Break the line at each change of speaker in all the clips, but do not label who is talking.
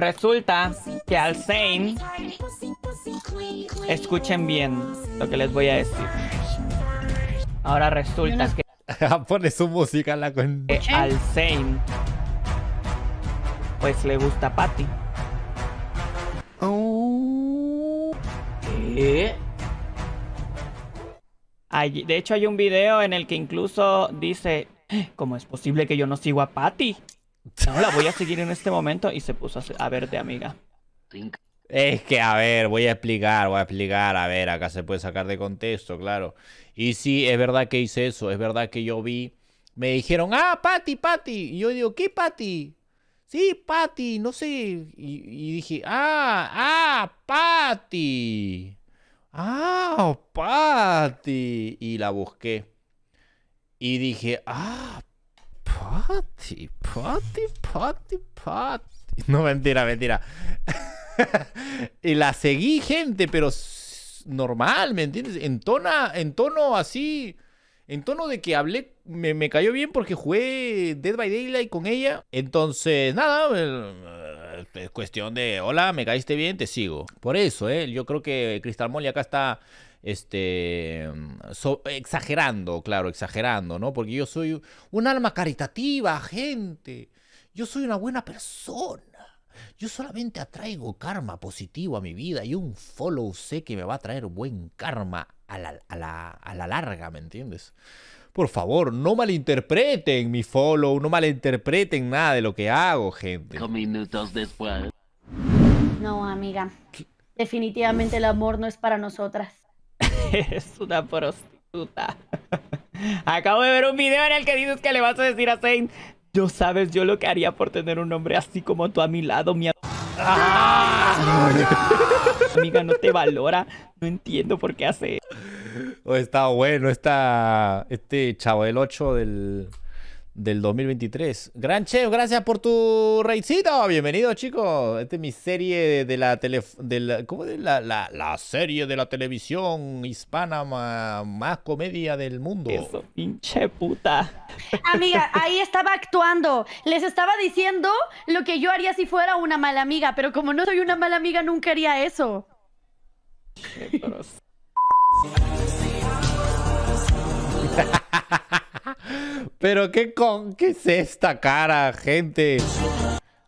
Resulta que al Zane, escuchen bien lo que les voy a decir. Ahora resulta que ah, pone su música la al Zane, pues le gusta Patty. Oh. de hecho hay un video en el que incluso dice, eh, ¿cómo es posible que yo no sigo a Patty? No, la voy a seguir en este momento y se puso a verte, amiga.
Es que, a ver, voy a explicar, voy a explicar, a ver, acá se puede sacar de contexto, claro. Y sí, es verdad que hice eso, es verdad que yo vi, me dijeron, ah, Pati, Pati, y yo digo, ¿qué Pati? Sí, Pati, no sé, y, dije, ah, ah, Pati, ah, Pati, y la busqué. Y dije, ah, Pati, No, mentira, mentira. y la seguí, gente, pero normal, ¿me entiendes? En, tona, en tono así, en tono de que hablé, me, cayó bien porque jugué Dead by Daylight con ella. Entonces, nada, es eh, cuestión de, hola, me caíste bien, te sigo. Por eso, ¿eh? Yo creo que Cristal Molly acá está este, mm, exagerando, claro, exagerando, ¿no? Porque yo soy un alma caritativa, gente. Yo soy una buena persona. Yo solamente atraigo karma positivo a mi vida y un follow sé que me va a traer buen karma a la, larga, ¿me entiendes? Por favor, no malinterpreten mi follow, no malinterpreten nada de lo que hago, gente. minutos
después. No, amiga. Definitivamente el amor no es para nosotras. Eres una prostituta. Acabo de ver un video en el que dices que le vas a decir a Saint, Yo sabes yo lo que haría por tener un hombre así como tú a mi lado, mi... Amiga, no te valora. No entiendo por qué hace. está bueno, está este chavo del 8 del
del 2023. Gran Chef, gracias por tu reicito Bienvenido, chicos. Esta es mi serie de, la tele... De la, ¿Cómo La, serie de la televisión hispana más, comedia del mundo. Eso, pinche puta.
Amiga, ahí estaba actuando. Les estaba diciendo lo que yo haría si fuera una mala amiga, pero como no soy una mala amiga, nunca haría eso.
Pero qué con qué es esta cara, gente.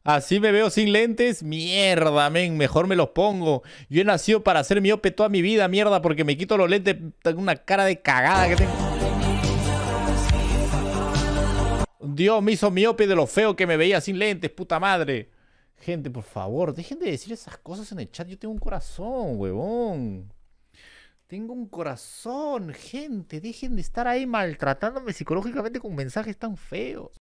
Así me veo sin lentes, mierda, men, mejor me los pongo. Yo he nacido para ser miope toda mi vida, mierda, porque me quito los lentes, tengo una cara de cagada que tengo. Dios me hizo miope de lo feo que me veía sin lentes, puta madre. Gente, por favor, dejen de decir esas cosas en el chat. Yo tengo un corazón, huevón. Tengo un corazón, gente. Dejen de estar ahí maltratándome psicológicamente con mensajes tan feos.